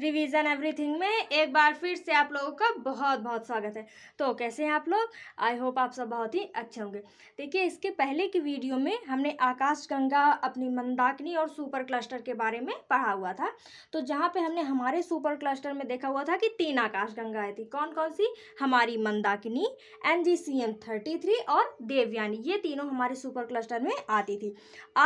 revision everything में एक बार फिर से आप लोगों का बहुत बहुत स्वागत है तो कैसे हैं आप लोग आई होप आप सब बहुत ही अच्छे होंगे देखिए इसके पहले की वीडियो में हमने आकाश गंगा अपनी मंदाकिनी और सुपर क्लस्टर के बारे में पढ़ा हुआ था तो जहाँ पे हमने हमारे सुपर क्लस्टर में देखा हुआ था कि तीन आकाश गंगाएँ थी कौन कौन सी हमारी Mandakini N G C M thirty three और देवयानी ये तीनों हमारे सुपर क्लस्टर में आती थी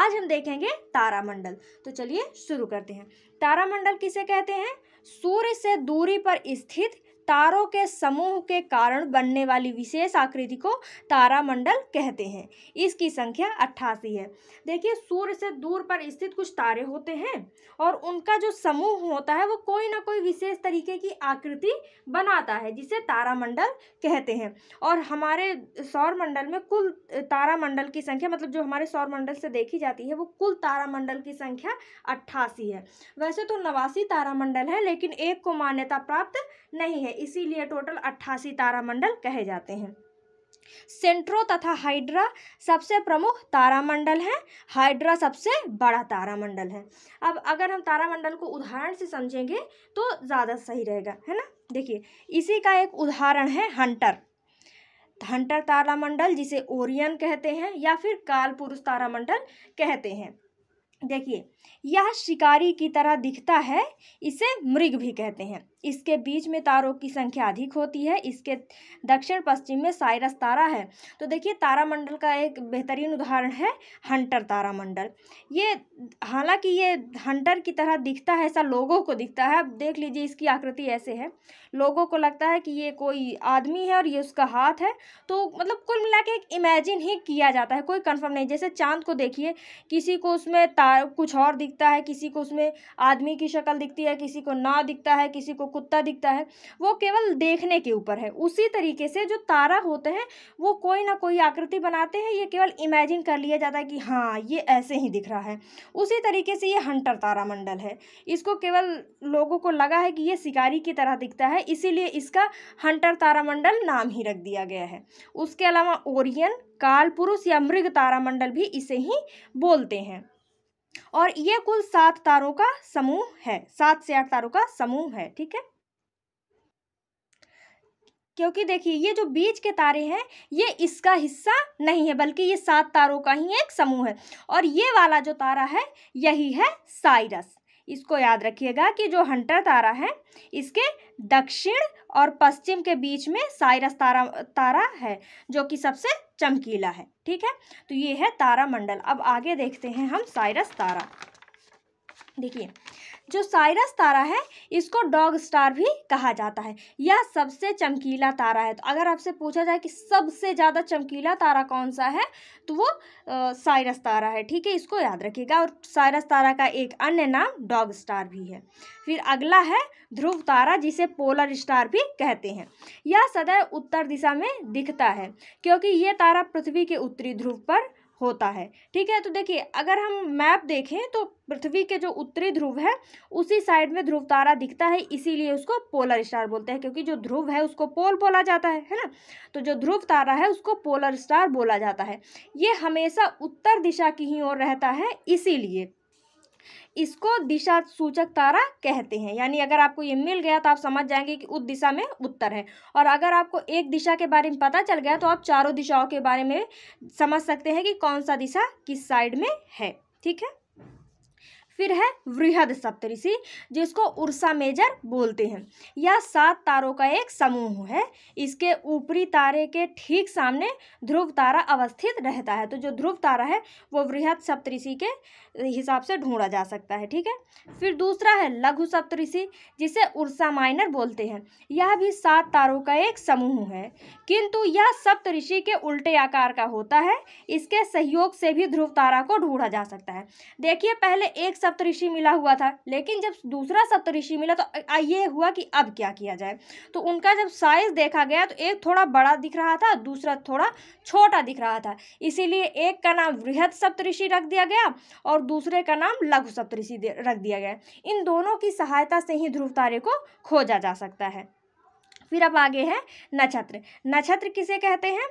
आज हम देखेंगे तारामंडल तो चलिए शुरू करते हैं तारामंडल किसे कहते हैं सूर्य से दूरी पर स्थित तारों के समूह के कारण बनने वाली विशेष आकृति को तारामंडल कहते हैं इसकी संख्या अट्ठासी है देखिए सूर्य से दूर पर स्थित कुछ तारे होते हैं और उनका जो समूह होता है वो कोई ना कोई विशेष तरीके की आकृति बनाता है जिसे तारामंडल कहते हैं और हमारे सौरमंडल में कुल तारामंडल की संख्या मतलब जो हमारे सौरमंडल से देखी जाती है वो कुल तारामंडल की संख्या अट्ठासी है वैसे तो नवासी तारामंडल है लेकिन एक को मान्यता प्राप्त नहीं है इसीलिए टोटल अट्ठासी तारामंडल कहे जाते हैं सेंट्रो तथा हाइड्रा सबसे प्रमुख तारामंडल हैं हाइड्रा सबसे बड़ा तारामंडल है अब अगर हम तारामंडल को उदाहरण से समझेंगे तो ज़्यादा सही रहेगा है ना देखिए इसी का एक उदाहरण है हंटर हंटर तारामंडल जिसे ओरियन कहते हैं या फिर कालपुरुष तारामंडल कहते हैं देखिए यह शिकारी की तरह दिखता है इसे मृग भी कहते हैं इसके बीच में तारों की संख्या अधिक होती है इसके दक्षिण पश्चिम में साइरस तारा है तो देखिए तारामंडल का एक बेहतरीन उदाहरण है हंटर तारामंडल ये हालांकि ये हंटर की तरह दिखता है ऐसा लोगों को दिखता है अब देख लीजिए इसकी आकृति ऐसे है लोगों को लगता है कि ये कोई आदमी है और ये उसका हाथ है तो मतलब कुल मिला के एक इमेजिन ही किया जाता है कोई कन्फर्म नहीं जैसे चांद को देखिए किसी को उसमें तार कुछ और दिखता है किसी को उसमें आदमी की शक्ल दिखती है किसी को ना दिखता है किसी को कुत्ता दिखता है वो केवल देखने के ऊपर है उसी तरीके से जो तारा होते हैं वो कोई ना कोई आकृति बनाते हैं ये केवल इमेजिन कर लिया जाता है कि हाँ ये ऐसे ही दिख रहा है उसी तरीके से ये हंटर तारामंडल है इसको केवल लोगों को लगा है कि ये शिकारी की तरह दिखता है इसीलिए इसका हंटर तारामंडल नाम ही रख दिया गया है उसके अलावा ओरियन काल पुरुष या मृग तारामंडल भी इसे ही बोलते हैं और ये कुल सात तारों का समूह है सात से आठ तारों का समूह है ठीक है क्योंकि देखिए ये जो बीच के तारे हैं ये इसका हिस्सा नहीं है बल्कि ये सात तारों का ही एक समूह है और ये वाला जो तारा है यही है साइरस इसको याद रखिएगा कि जो हंटर तारा है इसके दक्षिण और पश्चिम के बीच में साइरस तारा तारा है जो कि सबसे चमकीला है ठीक है तो ये है तारामंडल अब आगे देखते हैं हम साइरस तारा देखिए जो साइरस तारा है इसको डॉग स्टार भी कहा जाता है यह सबसे चमकीला तारा है तो अगर आपसे पूछा जाए कि सबसे ज़्यादा चमकीला तारा कौन सा है तो वो आ, साइरस तारा है ठीक है इसको याद रखिएगा और साइरस तारा का एक अन्य नाम डॉग स्टार भी है फिर अगला है ध्रुव तारा जिसे पोलर स्टार भी कहते हैं यह सदैव उत्तर दिशा में दिखता है क्योंकि ये तारा पृथ्वी के उत्तरी ध्रुव पर होता है ठीक है तो देखिए अगर हम मैप देखें तो पृथ्वी के जो उत्तरी ध्रुव है उसी साइड में ध्रुव तारा दिखता है इसीलिए उसको पोलर स्टार बोलते हैं क्योंकि जो ध्रुव है उसको पोल बोला जाता है है ना तो जो ध्रुव तारा है उसको पोलर स्टार बोला जाता है ये हमेशा उत्तर दिशा की ही ओर रहता है इसीलिए इसको दिशा सूचक तारा कहते हैं यानी अगर आपको ये मिल गया तो आप समझ जाएंगे कि उस दिशा में उत्तर है और अगर आपको एक दिशा के बारे में पता चल गया तो आप चारों दिशाओं के बारे में समझ सकते हैं कि कौन सा दिशा किस साइड में है ठीक है फिर है वृहद सप्तऋषि जिसको उर्सा मेजर बोलते हैं यह सात तारों का एक समूह है इसके ऊपरी तारे के ठीक सामने ध्रुव तारा अवस्थित रहता है तो जो ध्रुव तारा है वो वृहद सप्तऋषि के हिसाब से ढूंढा जा सकता है ठीक है फिर दूसरा है लघु सप्तऋषि जिसे उर्सा माइनर बोलते हैं यह भी सात तारों का एक समूह है किंतु यह सप्तऋषि के उल्टे आकार का होता है इसके सहयोग से भी ध्रुव तारा को ढूंढा जा सकता है देखिए पहले एक सप्तऋषि मिला हुआ था लेकिन जब दूसरा सप्तऋषि मिला तो ये हुआ कि अब क्या किया जाए तो उनका जब साइज देखा गया तो एक थोड़ा बड़ा दिख रहा था दूसरा थोड़ा छोटा दिख रहा था इसीलिए एक का नाम वृहद सप्तऋषि रख दिया गया और दूसरे का नाम लघु सप्तऋषि रख दिया गया इन दोनों की सहायता से ही ध्रुव तारे को खोजा जा सकता है फिर अब आगे है नक्षत्र नक्षत्र किसे कहते हैं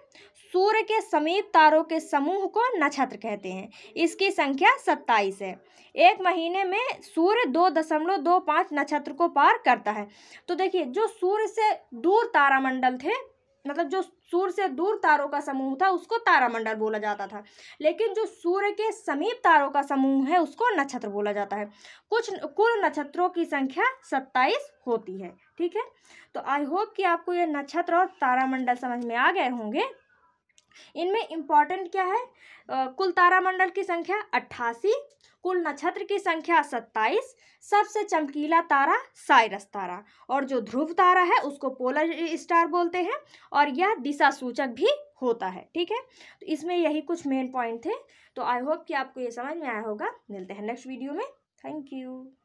सूर्य के समीप तारों के समूह को नक्षत्र कहते हैं इसकी संख्या सत्ताईस है एक महीने में सूर्य दो दशमलव दो पाँच नक्षत्र को पार करता है तो देखिए जो सूर्य से दूर तारामंडल थे मतलब जो सूर्य से दूर तारों का समूह था उसको तारामंडल बोला जाता था लेकिन जो सूर्य के समीप तारों का समूह है उसको नक्षत्र बोला जाता है कुछ कुल नक्षत्रों की संख्या सत्ताईस होती है ठीक है तो आई होप कि आपको ये नक्षत्र और तारामंडल समझ में आ गए होंगे इनमें इम्पॉर्टेंट क्या है कुल तारामंडल की संख्या अट्ठासी कुल नक्षत्र की संख्या सत्ताईस सबसे चमकीला तारा साइरस तारा और जो ध्रुव तारा है उसको पोलर स्टार बोलते हैं और यह दिशा सूचक भी होता है ठीक है तो इसमें यही कुछ मेन पॉइंट थे तो आई होप कि आपको ये समझ में आया होगा मिलते हैं नेक्स्ट वीडियो में थैंक यू